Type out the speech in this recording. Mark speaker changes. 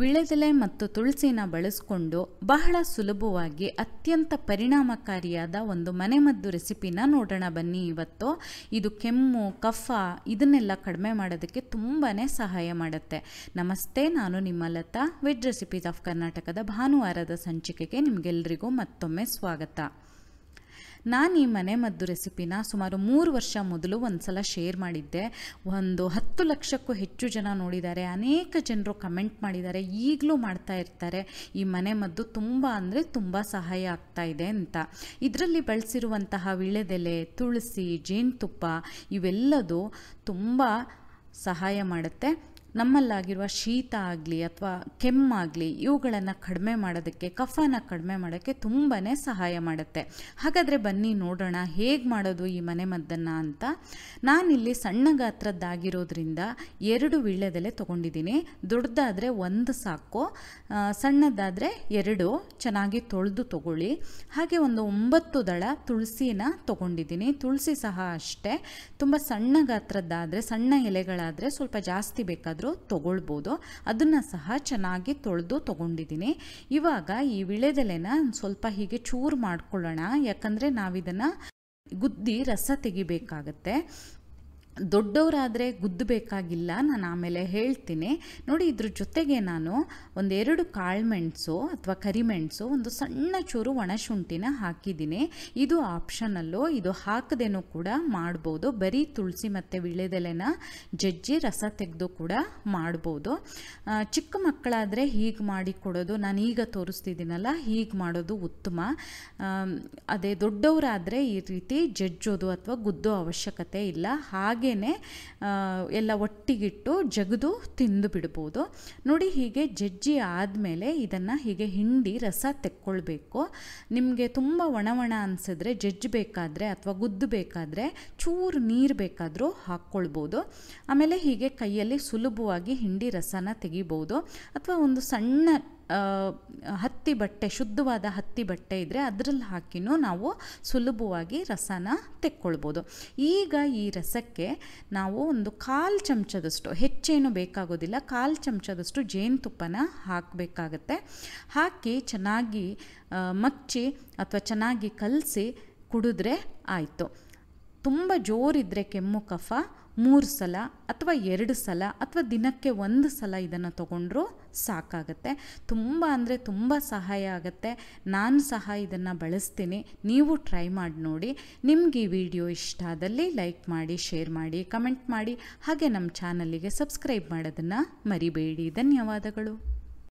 Speaker 1: ವಿಳೆದೆಲೆ ಮತ್ತು ತುಳಸಿನ ಬಳಸಿಕೊಂಡು ಬಹಳ ಸುಲಭವಾಗಿ ಅತ್ಯಂತ ಪರಿಣಾಮಕಾರಿಯಾದ ಒಂದು ಮನೆಮದ್ದು ರೆಸಿಪಿನ ನೋಡೋಣ ಬನ್ನಿ ಇವತ್ತು ಇದು ಕೆಮ್ಮು ಕಫ ಇದನ್ನೆಲ್ಲ ಕಡಿಮೆ ಮಾಡೋದಕ್ಕೆ ತುಂಬಾ ಸಹಾಯ ಮಾಡುತ್ತೆ ನಮಸ್ತೆ ನಾನು ನಿಮ್ಮ ಲತಾ ವೆಜ್ ರೆಸಿಪೀಸ್ ಆಫ್ ಕರ್ನಾಟಕದ ಭಾನುವಾರದ ಸಂಚಿಕೆಗೆ ನಿಮಗೆಲ್ಲರಿಗೂ ಮತ್ತೊಮ್ಮೆ ಸ್ವಾಗತ ನಾನು ಈ ಮನೆ ಮದ್ದು ರೆಸಿಪಿನ ಸುಮಾರು ಮೂರು ವರ್ಷ ಮೊದಲು ಒಂದು ಸಲ ಶೇರ್ ಮಾಡಿದ್ದೆ ಒಂದು ಹತ್ತು ಲಕ್ಷಕ್ಕೂ ಹೆಚ್ಚು ಜನ ನೋಡಿದ್ದಾರೆ ಅನೇಕ ಜನರು ಕಮೆಂಟ್ ಮಾಡಿದ್ದಾರೆ ಈಗಲೂ ಮಾಡ್ತಾ ಇರ್ತಾರೆ ಈ ಮನೆ ಮದ್ದು ತುಂಬ ಅಂದರೆ ತುಂಬ ಸಹಾಯ ಆಗ್ತಾ ಇದೆ ಅಂತ ಇದರಲ್ಲಿ ಬಳಸಿರುವಂತಹ ವಿಳೆದೆಲೆ ತುಳಸಿ ಜೇನುತುಪ್ಪ ಇವೆಲ್ಲದೂ ತುಂಬ ಸಹಾಯ ಮಾಡುತ್ತೆ ನಮ್ಮಲ್ಲಾಗಿರುವ ಶೀತ ಆಗಲಿ ಅಥವಾ ಕೆಮ್ಮಾಗಲಿ ಇವುಗಳನ್ನು ಕಡಿಮೆ ಮಾಡೋದಕ್ಕೆ ಕಫನ ಕಡಿಮೆ ಮಾಡೋಕ್ಕೆ ತುಂಬಾ ಸಹಾಯ ಮಾಡುತ್ತೆ ಹಾಗಾದರೆ ಬನ್ನಿ ನೋಡೋಣ ಹೇಗೆ ಮಾಡೋದು ಈ ಮದ್ದನ್ನು ಅಂತ ನಾನಿಲ್ಲಿ ಸಣ್ಣ ಗಾತ್ರದ್ದಾಗಿರೋದ್ರಿಂದ ಎರಡು ವೀಳ್ಯದೆಲೆ ತೊಗೊಂಡಿದ್ದೀನಿ ದೊಡ್ಡದಾದರೆ ಒಂದು ಸಾಕು ಸಣ್ಣದಾದರೆ ಎರಡು ಚೆನ್ನಾಗಿ ತೊಳೆದು ತಗೊಳ್ಳಿ ಹಾಗೆ ಒಂದು ಒಂಬತ್ತು ದಳ ತುಳಸಿನ ತೊಗೊಂಡಿದ್ದೀನಿ ತುಳಸಿ ಸಹ ಅಷ್ಟೇ ತುಂಬ ಸಣ್ಣ ಗಾತ್ರದ್ದಾದರೆ ಸಣ್ಣ ಎಲೆಗಳಾದರೆ ಸ್ವಲ್ಪ ಜಾಸ್ತಿ ಬೇಕಾದ ಬೇಕಾದರೂ ಅದನ್ನ ಸಹ ಚೆನ್ನಾಗಿ ತೊಳೆದು ತೊಗೊಂಡಿದ್ದೀನಿ ಇವಾಗ ಈ ವಿಳೆದೆಲೆನ ಸ್ವಲ್ಪ ಹೀಗೆ ಚೂರು ಮಾಡ್ಕೊಳ್ಳೋಣ ಯಾಕಂದರೆ ನಾವಿದನ್ನು ಗುದ್ದಿ ರಸ ತೆಗಿಬೇಕಾಗತ್ತೆ ದೊಡ್ಡವರಾದರೆ ಗುದ್ದು ಬೇಕಾಗಿಲ್ಲ ನಾನು ಆಮೇಲೆ ಹೇಳ್ತೀನಿ ನೋಡಿ ಇದ್ರ ಜೊತೆಗೆ ನಾನು ಒಂದೆರಡು ಕಾಳುಮೆಣಸು ಅಥವಾ ಕರಿಮೆಣಸು ಒಂದು ಸಣ್ಣ ಚೂರು ಒಣಶುಂಠಿನ ಹಾಕಿದ್ದೀನಿ ಇದು ಆಪ್ಷನಲ್ಲು ಇದು ಹಾಕದೇನೂ ಕೂಡ ಮಾಡ್ಬೋದು ಬರೀ ತುಳಸಿ ಮತ್ತು ವಿಳೆದೆಲೆನ ಜಜ್ಜಿ ರಸ ತೆಗೆದು ಕೂಡ ಮಾಡ್ಬೋದು ಚಿಕ್ಕ ಮಕ್ಕಳಾದರೆ ಹೀಗೆ ಮಾಡಿ ಕೊಡೋದು ನಾನು ಈಗ ತೋರಿಸ್ತಿದ್ದೀನಲ್ಲ ಹೀಗೆ ಮಾಡೋದು ಉತ್ತಮ ಅದೇ ದೊಡ್ಡವರಾದರೆ ಈ ರೀತಿ ಜಜ್ಜೋದು ಅಥವಾ ಗುದ್ದೋ ಅವಶ್ಯಕತೆ ಇಲ್ಲ ಹಾಗೆ ಹಾಗೆಯೇ ಎಲ್ಲ ಒಟ್ಟಿಗಿಟ್ಟು ಜಗದು ತಿಂದು ಬಿಡ್ಬೋದು ನೋಡಿ ಹೀಗೆ ಜಜ್ಜಿ ಆದಮೇಲೆ ಇದನ್ನು ಹೀಗೆ ಹಿಂಡಿ ರಸ ತೆಕ್ಕೊಳ್ಬೇಕು ನಿಮಗೆ ತುಂಬ ಒಣ ಒಣ ಅನಿಸಿದ್ರೆ ಜಜ್ಜಬೇಕಾದ್ರೆ ಅಥವಾ ಗುದ್ದು ಬೇಕಾದರೆ ಚೂರು ನೀರು ಬೇಕಾದರೂ ಹಾಕ್ಕೊಳ್ಬೋದು ಆಮೇಲೆ ಹೀಗೆ ಕೈಯಲ್ಲಿ ಸುಲಭವಾಗಿ ಹಿಂಡಿ ರಸನ ತೆಗಿಬೋದು ಅಥವಾ ಒಂದು ಸಣ್ಣ ಹತ್ತಿ ಬಟ್ಟೆ ಶುದ್ಧವಾದ ಹತ್ತಿ ಬಟ್ಟೆ ಇದ್ದರೆ ಅದರಲ್ಲಿ ಹಾಕಿನೂ ನಾವು ಸುಲಭವಾಗಿ ರಸನ ತೆಕ್ಕೊಳ್ಬೋದು ಈಗ ಈ ರಸಕ್ಕೆ ನಾವು ಒಂದು ಕಾಲು ಚಮಚದಷ್ಟು ಹೆಚ್ಚೇನು ಬೇಕಾಗೋದಿಲ್ಲ ಕಾಲು ಚಮಚದಷ್ಟು ಜೇನುತುಪ್ಪನ ಹಾಕಬೇಕಾಗತ್ತೆ ಹಾಕಿ ಚೆನ್ನಾಗಿ ಮಚ್ಚಿ ಅಥವಾ ಚೆನ್ನಾಗಿ ಕಲಸಿ ಕುಡಿದ್ರೆ ಆಯಿತು ತುಂಬ ಜೋರಿದ್ದರೆ ಕೆಮ್ಮು ಕಫ ಮೂರು ಸಲ ಅಥವಾ ಎರಡು ಸಲ ಅಥವಾ ದಿನಕ್ಕೆ ಒಂದು ಸಲ ಇದನ್ನು ತೊಗೊಂಡ್ರೂ ಸಾಕಾಗುತ್ತೆ ತುಂಬ ಅಂದರೆ ತುಂಬ ಸಹಾಯ ಆಗುತ್ತೆ ನಾನು ಸಹ ಇದನ್ನು ಬಳಸ್ತೀನಿ ನೀವು ಟ್ರೈ ಮಾಡಿ ನೋಡಿ ನಿಮ್ಗೆ ಈ ವಿಡಿಯೋ ಇಷ್ಟ ಆದಲ್ಲಿ ಲೈಕ್ ಮಾಡಿ ಶೇರ್ ಮಾಡಿ ಕಮೆಂಟ್ ಮಾಡಿ ಹಾಗೆ ನಮ್ಮ ಚಾನಲಿಗೆ ಸಬ್ಸ್ಕ್ರೈಬ್ ಮಾಡೋದನ್ನು ಮರಿಬೇಡಿ ಧನ್ಯವಾದಗಳು